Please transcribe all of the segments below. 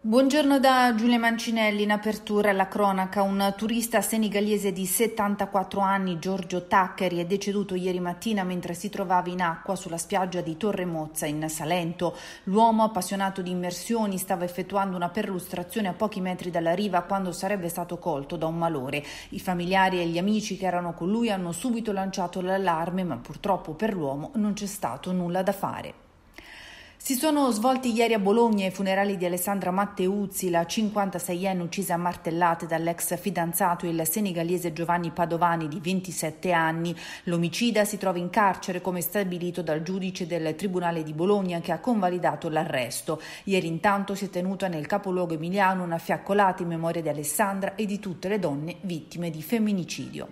Buongiorno da Giulia Mancinelli, in apertura alla cronaca, un turista senegalese di 74 anni, Giorgio Taccheri, è deceduto ieri mattina mentre si trovava in acqua sulla spiaggia di Torre Mozza in Salento. L'uomo, appassionato di immersioni, stava effettuando una perlustrazione a pochi metri dalla riva quando sarebbe stato colto da un malore. I familiari e gli amici che erano con lui hanno subito lanciato l'allarme, ma purtroppo per l'uomo non c'è stato nulla da fare. Si sono svolti ieri a Bologna i funerali di Alessandra Matteuzzi, la 56enne uccisa a martellate dall'ex fidanzato il senegalese Giovanni Padovani di 27 anni. L'omicida si trova in carcere come stabilito dal giudice del Tribunale di Bologna che ha convalidato l'arresto. Ieri intanto si è tenuta nel capoluogo emiliano una fiaccolata in memoria di Alessandra e di tutte le donne vittime di femminicidio.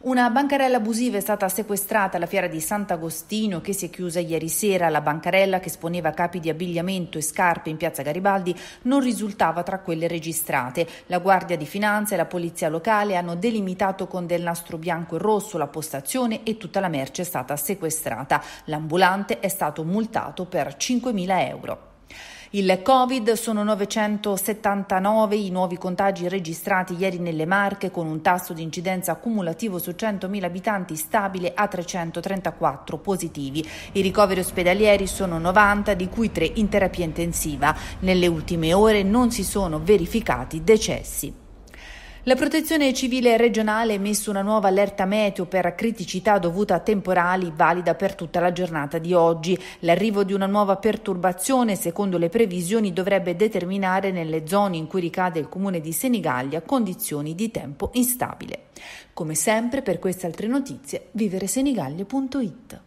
Una bancarella abusiva è stata sequestrata alla fiera di Sant'Agostino che si è chiusa ieri sera. La bancarella che esponeva capi di abbigliamento e scarpe in piazza Garibaldi non risultava tra quelle registrate. La Guardia di Finanza e la Polizia Locale hanno delimitato con del nastro bianco e rosso la postazione e tutta la merce è stata sequestrata. L'ambulante è stato multato per 5.000 euro. Il Covid sono 979 i nuovi contagi registrati ieri nelle Marche con un tasso di incidenza cumulativo su 100.000 abitanti stabile a 334 positivi. I ricoveri ospedalieri sono 90 di cui 3 in terapia intensiva. Nelle ultime ore non si sono verificati decessi. La protezione civile regionale ha emesso una nuova allerta meteo per criticità dovuta a temporali valida per tutta la giornata di oggi. L'arrivo di una nuova perturbazione, secondo le previsioni, dovrebbe determinare nelle zone in cui ricade il comune di Senigallia condizioni di tempo instabile. Come sempre, per queste altre notizie, viveresenigallia.it.